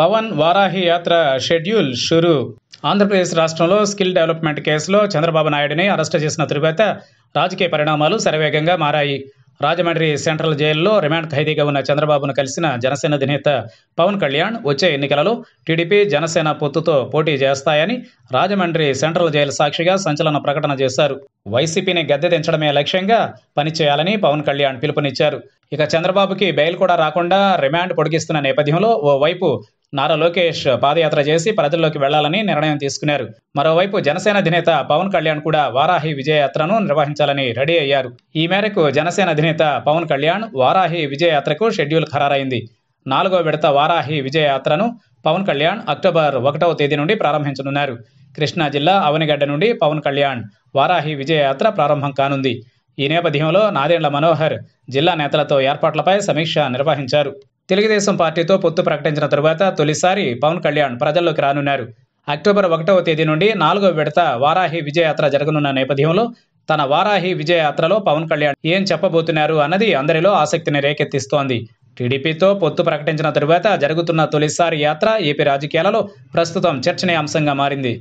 పవన్ వారాహి యాత్ర షెడ్యూల్ షురు ఆంధ్రప్రదేశ్ రాష్ట్రంలో skill development కేసులో చంద్రబాబు నాయుడిని అరెస్ట్ చేసిన తరువాత రాజకీయ పరిణామాలు శరవేగంగా మారాయి రాజమండ్రి సెంట్రల్ జైల్లో రిమాండ్ ఖైదీగా ఉన్న చంద్రబాబును కలిసిన జనసేన అధినేత పవన్ కళ్యాణ్ వచ్చే ఎన్నికలలో టీడీపీ జనసేన పొత్తుతో పోటీ చేస్తాయని రాజమండ్రి సెంట్రల్ జైలు సాక్షిగా సంచలన ప్రకటన చేశారు వైసీపీని గద్దె దించడమే లక్ష్యంగా పనిచేయాలని పవన్ కళ్యాణ్ పిలుపునిచ్చారు ఇక చంద్రబాబుకి బెయిల్ కూడా రాకుండా రిమాండ్ పొడిగిస్తున్న నేపథ్యంలో ఓ వైపు నారా లోకేష్ పాదయాత్ర చేసి ప్రజల్లోకి వెళ్లాలని నిర్ణయం తీసుకున్నారు మరోవైపు జనసేన అధినేత పవన్ కళ్యాణ్ కూడా వారాహి విజయయాత్రను నిర్వహించాలని రెడీ అయ్యారు ఈ మేరకు జనసేన అధినేత పవన్ కళ్యాణ్ వారాహి విజయయాత్రకు షెడ్యూల్ ఖరారైంది నాలుగో విడత వారాహి విజయయాత్రను పవన్ కళ్యాణ్ అక్టోబర్ ఒకటవ తేదీ నుండి ప్రారంభించనున్నారు కృష్ణా జిల్లా అవనిగడ్డ నుండి పవన్ కళ్యాణ్ వారాహి విజయయాత్ర ప్రారంభం కానుంది ఈ నేపథ్యంలో నాదేండ్ల మనోహర్ జిల్లా నేతలతో ఏర్పాట్లపై సమీక్ష నిర్వహించారు తెలుగుదేశం పార్టీతో పొత్తు ప్రకటించిన తరువాత తొలిసారి పవన్ కళ్యాణ్ ప్రజల్లోకి రానున్నారు అక్టోబర్ ఒకటవ తేదీ నుండి నాలుగవ విడత వారాహి విజయయాత్ర జరగనున్న నేపథ్యంలో తన వారాహి విజయయాత్రలో పవన్ కళ్యాణ్ ఏం చెప్పబోతున్నారు అన్నది అందరిలో ఆసక్తిని రేకెత్తిస్తోంది టీడీపీతో పొత్తు ప్రకటించిన తరువాత జరుగుతున్న తొలిసారి యాత్ర ఏపీ రాజకీయాలలో ప్రస్తుతం చర్చనీయాంశంగా మారింది